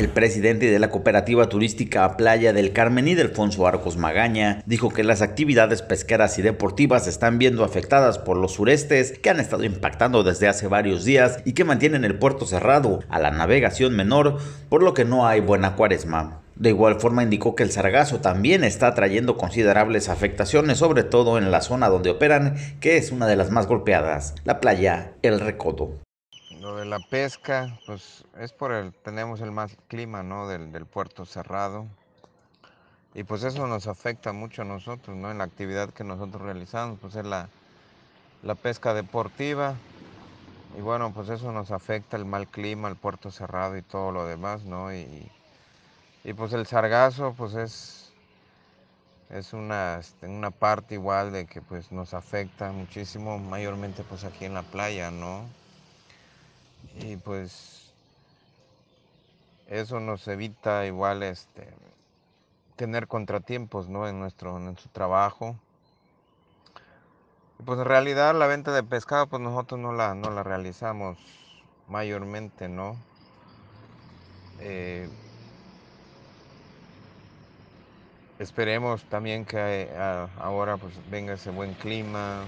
El presidente de la cooperativa turística Playa del Carmen, Delfonso Arcos Magaña, dijo que las actividades pesqueras y deportivas están viendo afectadas por los surestes que han estado impactando desde hace varios días y que mantienen el puerto cerrado a la navegación menor, por lo que no hay buena cuaresma. De igual forma indicó que el sargazo también está trayendo considerables afectaciones, sobre todo en la zona donde operan, que es una de las más golpeadas, la playa El Recodo. Lo de la pesca, pues es por el, tenemos el mal clima, ¿no? Del, puerto cerrado. Y pues eso nos afecta mucho a nosotros, ¿no? En la actividad que nosotros realizamos, pues es la, pesca deportiva. Y bueno, pues eso nos afecta el mal clima, el puerto cerrado y todo lo demás, ¿no? Y, y pues el sargazo, pues es, es una, este, una parte igual de que pues nos afecta muchísimo, mayormente pues aquí en la playa, ¿no? Y pues eso nos evita igual este tener contratiempos ¿no? en, nuestro, en su trabajo. Y pues en realidad la venta de pescado pues nosotros no la, no la realizamos mayormente, ¿no? Eh, esperemos también que eh, ahora pues venga ese buen clima,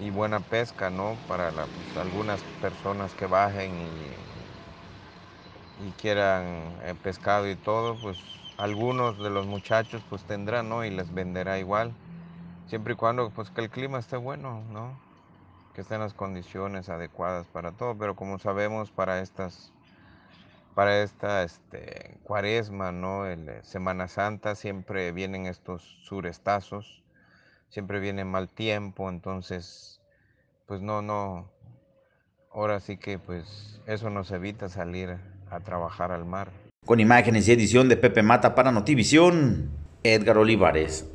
y buena pesca, ¿no? Para pues, algunas personas que bajen y, quieran eh, pescado y todo, pues algunos de los muchachos pues tendrán, ¿no? Y les venderá igual, siempre y cuando pues que el clima esté bueno, ¿no? Que estén las condiciones adecuadas para todo, pero como sabemos para estas para esta este, cuaresma, ¿no? El, eh, Semana Santa siempre vienen estos surestazos siempre viene mal tiempo, entonces, pues no, no, ahora sí que pues eso nos evita salir a trabajar al mar. Con imágenes y edición de Pepe Mata para Notivisión, Edgar Olivares.